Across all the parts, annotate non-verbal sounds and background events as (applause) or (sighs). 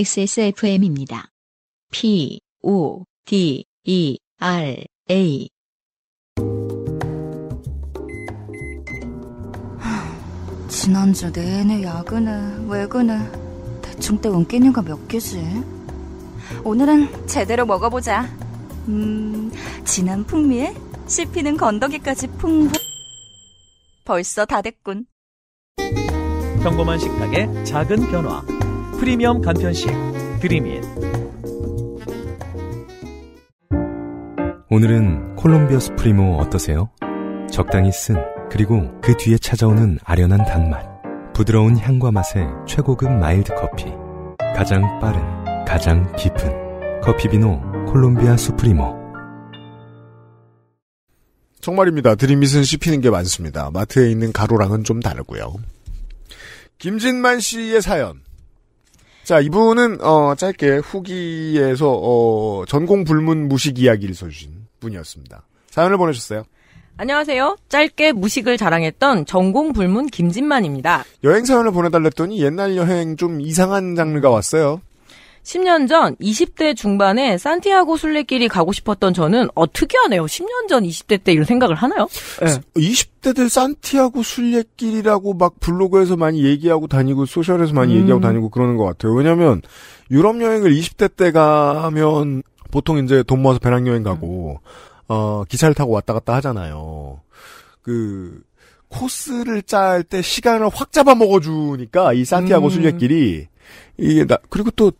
XSFM입니다. P, O, D, E, R, A. (sighs) 지난주 내내 야근을, 외근을, 대충 때운 끼니가 몇 개지? 오늘은 제대로 먹어보자. 음, 진한 풍미에 씹히는 건더기까지 풍부. 벌써 다 됐군. 평범한 식탁의 작은 변화. 프리미엄 간편식 드림인 오늘은 콜롬비아 수프리모 어떠세요? 적당히 쓴 그리고 그 뒤에 찾아오는 아련한 단맛 부드러운 향과 맛의 최고급 마일드 커피 가장 빠른 가장 깊은 커피비노 콜롬비아 수프리모 정말입니다. 드림밋은 씹히는 게 많습니다. 마트에 있는 가로랑은 좀 다르고요. 김진만 씨의 사연 자, 이분은 어, 짧게 후기에서 어, 전공 불문 무식 이야기를 써주신 분이었습니다. 사연을 보내셨어요. 안녕하세요. 짧게 무식을 자랑했던 전공 불문 김진만입니다. 여행 사연을 보내달랬더니 옛날 여행 좀 이상한 장르가 왔어요. 10년 전 20대 중반에 산티아고 순례길이 가고 싶었던 저는 어 특이하네요. 10년 전 20대 때 이런 생각을 하나요? 네. 예. 20대들 산티아고 순례길이라고 막 블로그에서 많이 얘기하고 다니고 소셜에서 많이 음. 얘기하고 다니고 그러는 것 같아요. 왜냐하면 유럽 여행을 20대 때 가면 보통 이제 돈 모아서 배낭여행 가고 어 기차를 타고 왔다 갔다 하잖아요. 그 코스를 짤 때 시간을 확 잡아먹어주니까 이 산티아고 음. 순례길이 이게 나 그리고 또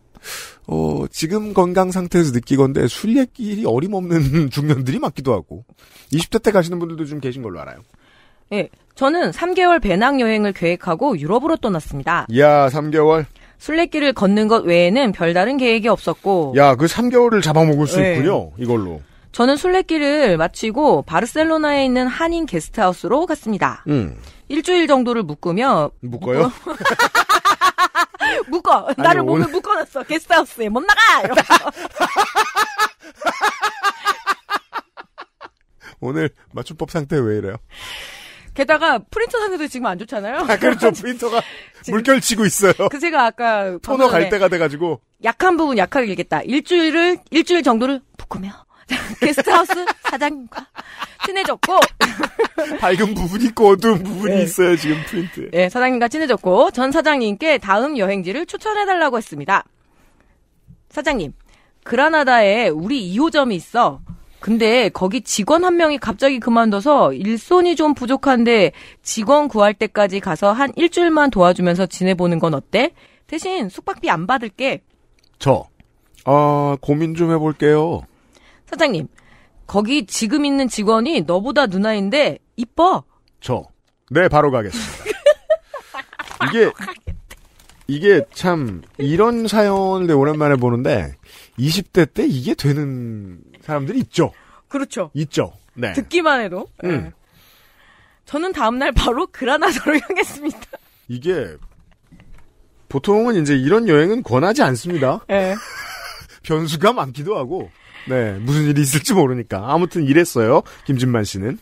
어, 지금 건강 상태에서 느끼건데 술래길이 어림없는 (laughs) 중년들이 맞기도 하고 20대 때 가시는 분들도 좀 계신 걸로 알아요. 예. 네, 저는 3개월 배낭 여행을 계획하고 유럽으로 떠났습니다. 야, 3개월. 술래길을 걷는 것 외에는 별다른 계획이 없었고 야, 그 3개월을 잡아먹을 수 네. 있군요. 이걸로. 저는 술래길을 마치고 바르셀로나에 있는 한인 게스트하우스로 갔습니다. 음. 일주일 정도를 묶으며 묶어요? (laughs) (laughs) 묶어. 아니, 나를 오늘... 몸에 묶어놨어. 게스트하우스에 못 나가. 이러면 (laughs) 오늘 맞춤법 상태 왜 이래요? 게다가 프린터 상태도 지금 안 좋잖아요. 아, 그렇죠. (laughs) 프린터가 물결치고 있어요. 그 제가 아까 토너 갈 때가 돼가지고 약한 부분 약하게 읽겠다. 일주일을 일주일 정도를 볶으며 (laughs) 게스트하우스 사장님과 친해졌고 (laughs) 밝은 부분이 있고 어두운 부분이 네. 있어요 지금 프린트. 네, 사장님과 친해졌고 전 사장님께 다음 여행지를 추천해달라고 했습니다. 사장님, 그라나다에 우리 2호점이 있어. 근데 거기 직원 한 명이 갑자기 그만둬서 일손이 좀 부족한데 직원 구할 때까지 가서 한 일주일만 도와주면서 지내보는 건 어때? 대신 숙박비 안 받을게. 저, 아, 고민 좀 해볼게요. 사장님, 거기 지금 있는 직원이 너보다 누나인데 이뻐. 저. 네, 바로 가겠습니다. (laughs) 이게 이게 참 이런 사연을 오랜만에 보는데 20대 때 이게 되는 사람들이 있죠. 그렇죠. 있죠. 네. 듣기만 해도. 음. 네. 저는 다음날 바로 그라나다로 (laughs) 향했습니다. 이게 보통은 이제 이런 여행은 권하지 않습니다. 네. (laughs) 변수가 많기도 하고 네, 무슨 일이 있을지 모르니까. 아무튼 이랬어요. 김진만 씨는.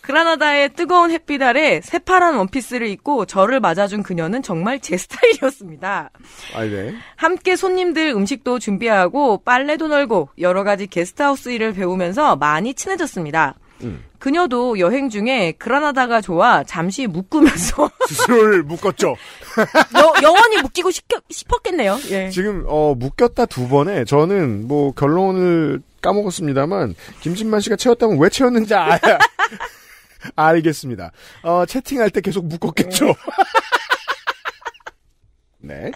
그라나다의 뜨거운 햇빛 아래 새파란 원피스를 입고 저를 맞아준 그녀는 정말 제 스타일이었습니다. 아, 네. 함께 손님들 음식도 준비하고 빨래도 널고 여러 가지 게스트하우스 일을 배우면서 많이 친해졌습니다. 음. 그녀도 여행 중에 그라나다가 좋아 잠시 묶으면서 (laughs) 스스로를 묶었죠. 여, 영원히 묶이고 싶겠, 싶었겠네요. 예. 지금 어, 묶였다 두 번에 저는 뭐 결론을 까먹었습니다만 김진만 씨가 채웠다면 왜 채웠는지 알 아, (laughs) 알겠습니다. 어, 채팅할 때 계속 묶었겠죠. 네. (laughs) 네.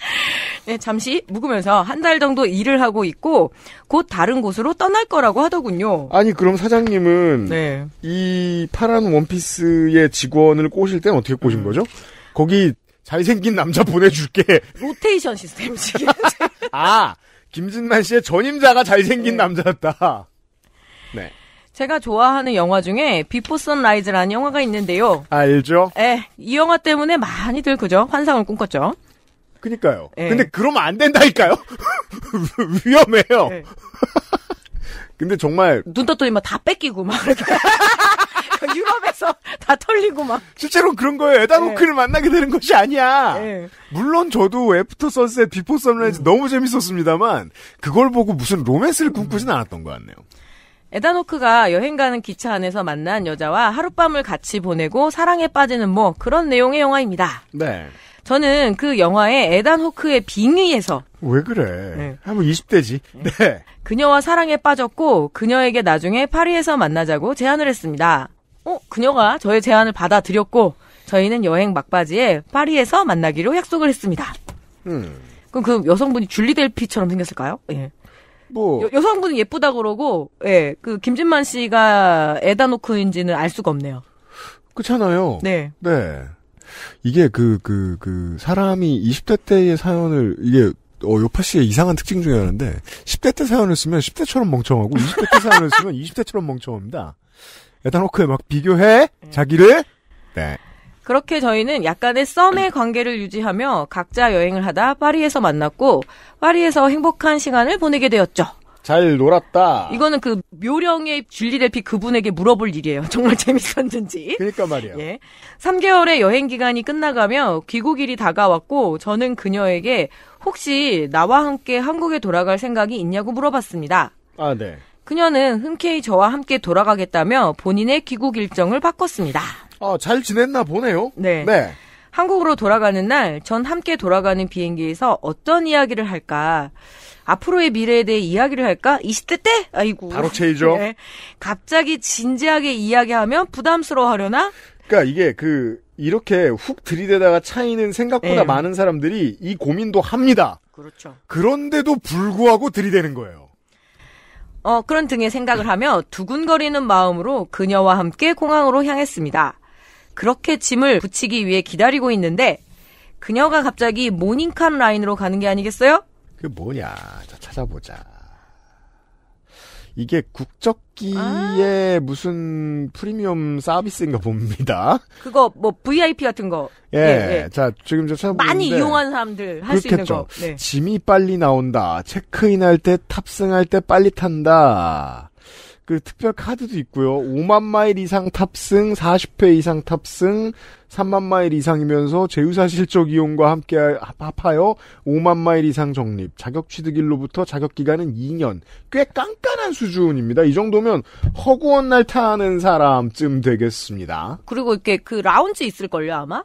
네, 잠시 묵으면서 한 달 정도 일을 하고 있고 곧 다른 곳으로 떠날 거라고 하더군요. 아니 그럼 사장님은 네. 이 파란 원피스의 직원을 꼬실 땐 어떻게 꼬신 음. 거죠? 거기 잘생긴 남자 보내줄게. 로테이션 시스템 지금. (laughs) 아 김진만 씨의 전임자가 잘생긴 네. 남자였다. 네. 제가 좋아하는 영화 중에 비포 선라이즈라는 영화가 있는데요. 알죠? 예. 이 영화 때문에 많이들 그죠? 환상을 꿈꿨죠. 그니까요. 예. 근데 그러면 안 된다니까요? (laughs) 위험해요. 예. 근데 정말 눈떠더니막다 뭐 뺏기고 막 이렇게 (laughs) (laughs) 유럽에서 다 털리고 막. 실제로 그런 거예요. 에다노크를 네. 만나게 되는 것이 아니야. 네. 물론 저도 애프터 선셋, 비포 선라이즈 음. 너무 재밌었습니다만 그걸 보고 무슨 로맨스를 꿈꾸진 않았던 것 같네요. 에다노크가 여행 가는 기차 안에서 만난 여자와 하룻밤을 같이 보내고 사랑에 빠지는 뭐 그런 내용의 영화입니다. 네. 저는 그 영화의 에단 호크의 빙의에서 왜 그래? 네. 한번 20대지. 네. 그녀와 사랑에 빠졌고 그녀에게 나중에 파리에서 만나자고 제안을 했습니다. 어, 그녀가 저의 제안을 받아들였고 저희는 여행 막바지에 파리에서 만나기로 약속을 했습니다. 음. 그럼 그 여성분이 줄리 델피처럼 생겼을까요? 예. 뭐 여, 성분은 예쁘다 그러고 예. 그 김진만 씨가 에다노크인지는 알 수가 없네요. 그렇잖아요. 네. 네. 이게 그, 그, 그, 사람이 20대 때의 사연을, 이게, 어, 요파 씨의 이상한 특징 중에 하나인데, 10대 때 사연을 쓰면 10대처럼 멍청하고, 20대 때 사연을 쓰면 20대처럼 멍청합니다. 에다노크에 막 비교해 음. 자기를 네. 그렇게 저희는 약간의 썸의 관계를 유지하며 각자 여행을 하다 파리에서 만났고 파리에서 행복한 시간을 보내게 되었죠. 잘 놀았다. 이거는 그 묘령의 줄리 델피 그분에게 물어볼 일이에요. (laughs) 정말 재밌었는지. 그러니까 말이야. 예. 3개월의 여행 기간이 끝나가며 귀국일이 다가왔고 저는 그녀에게 혹시 나와 함께 한국에 돌아갈 생각이 있냐고 물어봤습니다. 아, 네. 그녀는 흔쾌히 저와 함께 돌아가겠다며 본인의 귀국 일정을 바꿨습니다. 아, 잘 지냈나 보네요. 네. 네. 한국으로 돌아가는 날, 전 함께 돌아가는 비행기에서 어떤 이야기를 할까? 앞으로의 미래에 대해 이야기를 할까? 20대 때? 아이고. 바로 체이죠. (laughs) 네. 갑자기 진지하게 이야기하면 부담스러워 하려나? 그러니까 이게 그 이렇게 훅 들이대다가 차이는 생각보다 네. 많은 사람들이 이 고민도 합니다. 그렇죠. 그런데도 불구하고 들이대는 거예요. 어, 그런 등의 생각을 하며 두근거리는 마음으로 그녀와 함께 공항으로 향했습니다. 그렇게 짐을 붙이기 위해 기다리고 있는데 그녀가 갑자기 모닝칸 라인으로 가는 게 아니겠어요? 그 뭐냐? 자, 찾아보자. 이게 국적기에 아~ 무슨 프리미엄 서비스인가 봅니다. (laughs) 그거 뭐 VIP 같은 거. 예. 예, 예. 자, 지금 저찾아 많이 이용한 사람들 할 수 있는 거. 네. 짐이 빨리 나온다. 체크인할 때 탑승할 때 빨리 탄다. 그 특별 카드도 있고요. 5만 마일 이상 탑승, 40회 이상 탑승, 3만 마일 이상이면서 제휴사 실적 이용과 함께 합하여 5만 마일 이상 적립, 자격 취득일로부터 자격 기간은 2년. 꽤 깐깐한 수준입니다. 이 정도면 허구한 날 타는 사람쯤 되겠습니다. 그리고 이렇게 그 라운지 있을걸요, 아마?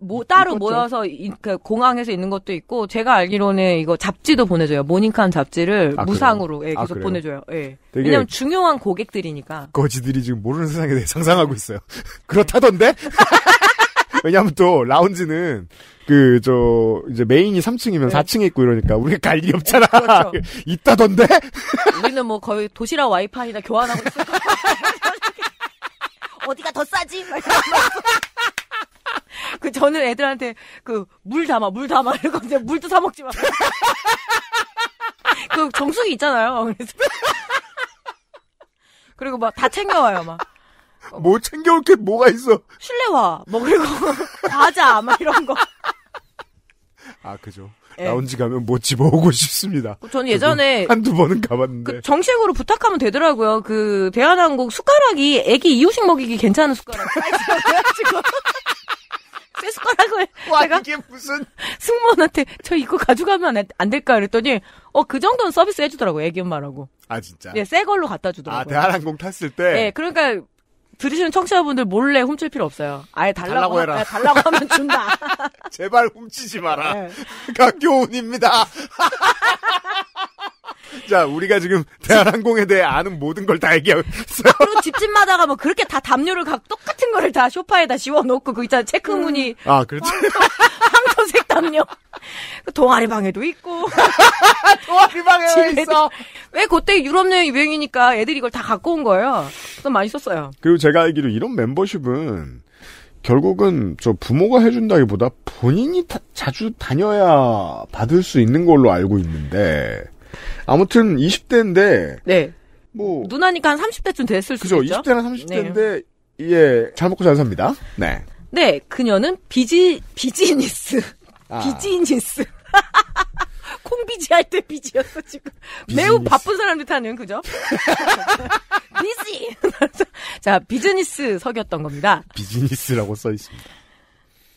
뭐 따로 모여서 이, 그 공항에서 있는 것도 있고 제가 알기로는 이거 잡지도 보내줘요 모닝칸 잡지를 아, 무상으로 예, 아, 계속 아, 보내줘요. 예. 왜냐면 중요한 고객들이니까. 거지들이 지금 모르는 세상에 대해 상상하고 있어요. (laughs) 그렇다던데? (laughs) 왜냐하면 또 라운지는 그 저 이제 메인이 3층이면 네. 4층에 있고 이러니까 우리가 갈 일이 없잖아. 어, 그렇죠. (laughs) 있다던데? 우리는 뭐 거의 도시락 와이파이나 교환하고 있어. 어디가 더 싸지? (laughs) 그 저는 애들한테 그 물 담아 물 담아 이러고 이제 물도 사 먹지 마. (laughs) 그 정수기 있잖아요. 그래서 (laughs) 그리고 막 다 챙겨와요 막. 뭐 챙겨올 게 뭐가 있어? 실내화 뭐 그리고 과자 막 이런 거. 아 그죠. 네. 라운지 가면 뭐 집어오고 싶습니다. 그 저는 예전에 한두 번은 가봤는데 그 정식으로 부탁하면 되더라고요. 그 대한항공 숟가락이 애기 이유식 먹이기 괜찮은 숟가락. 있을 거라고. 해. 와, 제가 이게 무슨. 승무원한테 저 이거 가져가면 안 될까? 그랬더니, 어, 그 정도는 서비스 해주더라고요. 애기 엄마라고. 아, 진짜? 예, 새 걸로 갖다 주더라고요. 아, 대한항공 탔을 때? 예, 그러니까 들으시는 청취자분들 몰래 훔칠 필요 없어요. 아예 달라고, 달라고 해라. 아, 달라고 하면 준다. (laughs) 제발 훔치지 마라. 네. 예. 강교훈입니다. (laughs) (laughs) 자, 우리가 지금 대한항공에 대해 아는 모든 걸 다 얘기하고 있어요. 그리고 집집마다가 뭐 그렇게 다 담요를 각 똑같은 거를 다 쇼파에다 씌워놓고 그 있잖아 체크무늬. 음. 아, 그렇지. (laughs) 황토색 담요. 그 동아리 방에도 있고. (laughs) 동아리 방에도 있어. 왜 그때 유럽 여행 유행이니까 애들이 이걸 다 갖고 온 거예요. 그래서 많이 썼어요. 그리고 제가 알기로 이런 멤버십은 결국은 저 부모가 해준다기보다 본인이 다, 자주 다녀야 받을 수 있는 걸로 알고 있는데 아무튼 20대인데 네. 뭐 누나니까 한 30대쯤 됐을 수죠 그 있죠? 20대나 30대인데 네. 예, 잘 먹고 잘 삽니다. 네. 네, 그녀는 비지 비즈니스. 아. 비즈니스. (laughs) 콩비지 할 때 비지였어 지금. 비즈니스. 매우 바쁜 사람들 타는 그죠? (laughs) 비지. (laughs) 자, 비즈니스 석이었던 겁니다. 비즈니스라고 써 있습니다.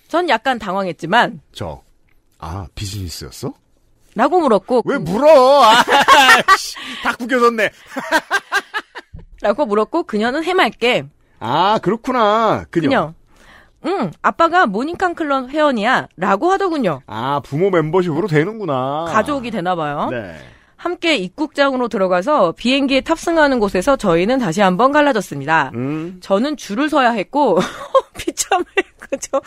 전 약간 당황했지만 저 아, 비즈니스였어? 라고 물었고 왜 그 물어? 아, 다 구겨졌네. (laughs) 라고 물었고 그녀는 해맑게 아 그렇구나 그녀. 그녀. 응, 아빠가 모닝칸 클럽 회원이야. 라고 하더군요. 아, 부모 멤버십으로 되는구나. 가족이 되나봐요. 네. 함께 입국장으로 들어가서 비행기에 탑승하는 곳에서 저희는 다시 한번 갈라졌습니다. 음. 저는 줄을 서야 했고, (laughs) 비참해, 그죠?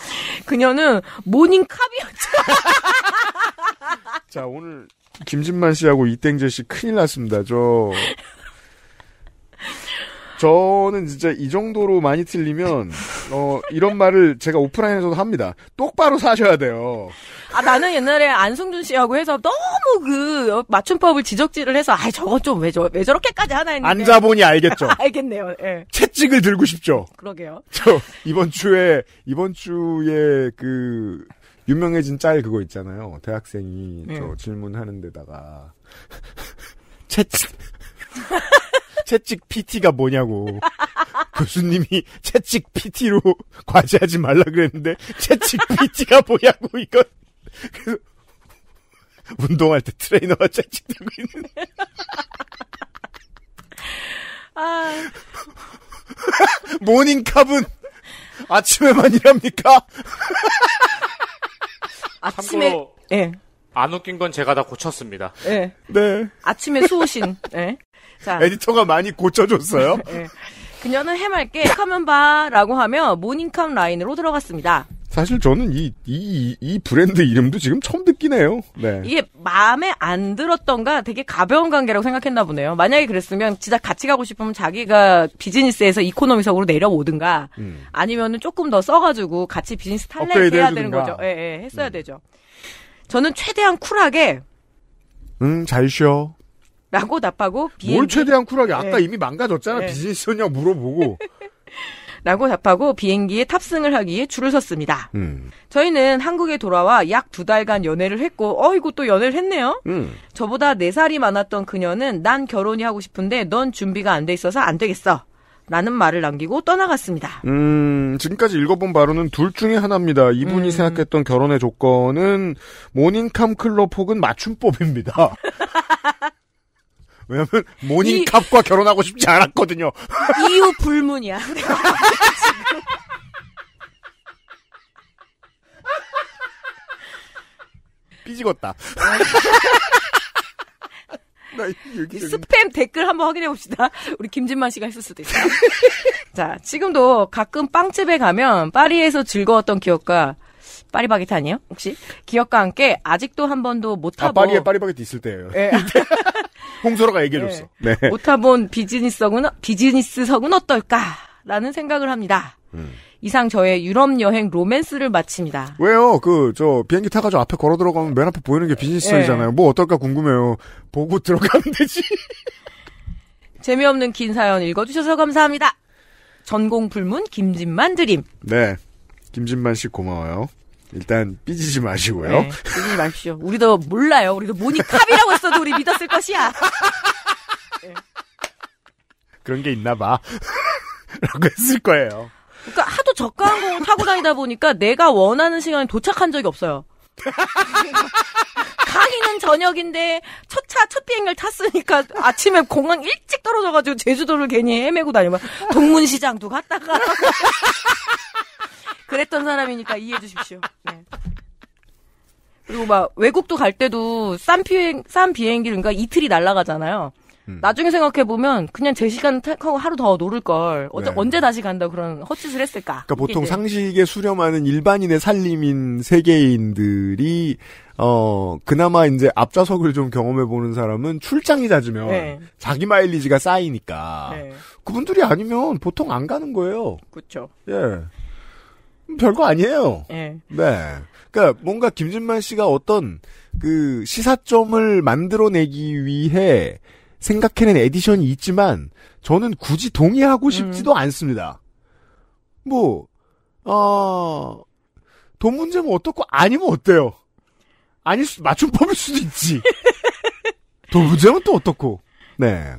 그녀는 모닝카비였죠 (laughs) 자, 오늘 김진만 씨하고 이땡재 씨 큰일 났습니다. 저 저는 진짜 이 정도로 많이 틀리면 어 이런 말을 제가 오프라인에서도 합니다. 똑바로 사셔야 돼요. 아 나는 옛날에 안승준 씨하고 해서 너무 그 맞춤법을 지적질을 해서 아 저거 좀왜 왜 저렇게까지 하나 했는데 앉아보니 알겠죠. (laughs) 알겠네요. 예. 채찍을 들고 싶죠. 그러게요. 저 이번 주에 이번 주에 그 유명해진 짤 그거 있잖아요. 대학생이 네. 저 질문하는 데다가 (laughs) 채찍 (laughs) 채찍 PT가 뭐냐고 교수님이 채찍 PT로 (laughs) 과제하지 말라 그랬는데 채찍 PT가 뭐냐고 이건 그래서 운동할 때 트레이너가 채찍 들고 있는 아 모닝캅은 아침에만 일합니까? 아침에 예. 안 웃긴 건 제가 다 고쳤습니다. 예. 네. 아침에 수우신. 예. 자. 에디터가 많이 고쳐줬어요. 예. 그녀는 해맑게 카면 봐라고 하며 모닝캄 라인으로 들어갔습니다. 사실 저는 이, 이, 이 브랜드 이름도 지금 처음 듣기네요 네. 이게 마음에 안 들었던가 되게 가벼운 관계라고 생각했나 보네요. 만약에 그랬으면 진짜 같이 가고 싶으면 자기가 비즈니스에서 이코노미석으로 내려오든가 음. 아니면은 조금 더 써가지고 같이 비즈니스 탈레를 해야 되는 거죠. 예, 예, 했어야 음. 되죠. 저는 최대한 쿨하게. 응, 잘 쉬어. 라고 답하고. B&B. 뭘 최대한 쿨하게. 아까 예. 이미 망가졌잖아. 예. 네. 비즈니스냐 물어보고. (laughs) 라고 답하고 비행기에 탑승을 하기 에 줄을 섰습니다. 음. 저희는 한국에 돌아와 약 두 달간 연애를 했고, 어이구 또 연애를 했네요. 음. 저보다 4살이 많았던 그녀는 난 결혼이 하고 싶은데 넌 준비가 안 돼 있어서 안 되겠어. 라는 말을 남기고 떠나갔습니다. 음, 지금까지 읽어본 바로는 둘 중에 하나입니다. 이분이 음. 생각했던 결혼의 조건은 모닝캄 클럽 혹은 맞춤법입니다. (laughs) 왜냐면 모닝캅과 결혼하고 싶지 않았거든요. (laughs) 이유 불문이야. (laughs) 삐지었다 (laughs) 스팸 댓글 한번 확인해 봅시다. 우리 김진만 씨가 했을 수도 있어요. 자, 지금도 가끔 빵집에 가면 파리에서 즐거웠던 기억과 파리바게트 아니에요? 혹시 기억과 함께 아직도 한 번도 못 아, 타본 아, 파리에 파리바게트 있을 때예요. 네. 홍소라가 네. 얘기해줬어. 네. 네. 오타본 비즈니스석은, 비즈니스석은 어떨까라는 생각을 합니다. 음. 이상 저의 유럽 여행 로맨스를 마칩니다. 왜요? 그, 저, 비행기 타가지고 앞에 걸어 들어가면 맨 앞에 보이는 게 비즈니스석이잖아요. 네. 뭐 어떨까 궁금해요. 보고 들어가면 되지. (laughs) 재미없는 긴 사연 읽어주셔서 감사합니다. 전공 불문 김진만 드림. 네. 김진만 씨 고마워요. 일단 삐지지 마시고요. 네, 삐지지 마십시오. 우리도 몰라요. 우리도 모니캅이라고 했어도 우리 믿었을 것이야. 네. 그런 게 있나 봐. (laughs) 라고 했을 거예요. 그러니까 하도 저가항 공을 타고 다니다 보니까 내가 원하는 시간에 도착한 적이 없어요. (laughs) 강의는 저녁인데 첫차첫 비행을 탔으니까 아침에 공항 일찍 떨어져가지고 제주도를 괜히 헤매고 다니면 동문시장도 갔다가 그랬던 사람이니까 이해해 주십시오. 네. 그리고 막 외국도 갈 때도 싼 비행 싼 비행기를 그러니까 이틀이 날아가잖아요. 음. 나중에 생각해 보면 그냥 제 시간 택하고 하루 더 노를 걸 어째, 네. 언제 다시 간다 그런 헛짓을 했을까? 그러니까 보통 상식에 수렴하는 일반인의 살림인 세계인들이 어 그나마 이제 앞좌석을 좀 경험해 보는 사람은 출장이 잦으면 네. 자기 마일리지가 쌓이니까 네. 그분들이 아니면 보통 안 가는 거예요. 그렇죠. 예. 별거 아니에요. 네. 네. 그러니까 뭔가 김진만 씨가 어떤 그 시사점을 만들어내기 위해 생각해낸 에디션이 있지만 저는 굳이 동의하고 싶지도 음. 않습니다. 뭐, 어, 돈 문제면 어떻고 아니면 어때요? 아닐 수, 맞춤법일 수도 있지. (laughs) 돈 문제면 또 어떻고. 네.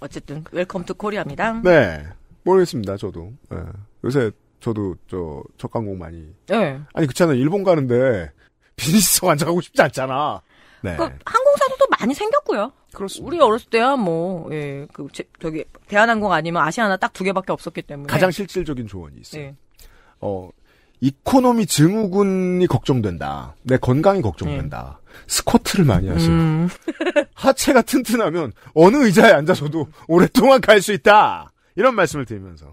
어쨌든 웰컴 투 코리아입니다. 네. 모르겠습니다. 저도. 네. 요새 저도 저 첫강공 많이. 네. 아니 그렇잖아 일본 가는데 비즈니스 (laughs) 완전 가고 싶지 않잖아. 네. 그항공사도도 많이 생겼고요. 그렇습니다. 우리 어렸을 때야 뭐, 예, 그, 저기, 대한항공 아니면 아시아나 딱 두 개밖에 없었기 때문에. 가장 실질적인 조언이 있어요. 예. 어, 이코노미 증후군이 걱정된다. 내 건강이 걱정된다. 예. 스쿼트를 많이 음. 하세요. 음. (laughs) 하체가 튼튼하면 어느 의자에 앉아서도 오랫동안 갈 수 있다. 이런 말씀을 드리면서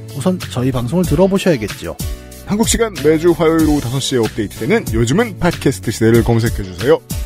우선 저희 방송을 들어보셔야겠죠. 한국 시간 매주 화요일 오후 5시에 업데이트되는 요즘은 팟캐스트 시대를 검색해주세요.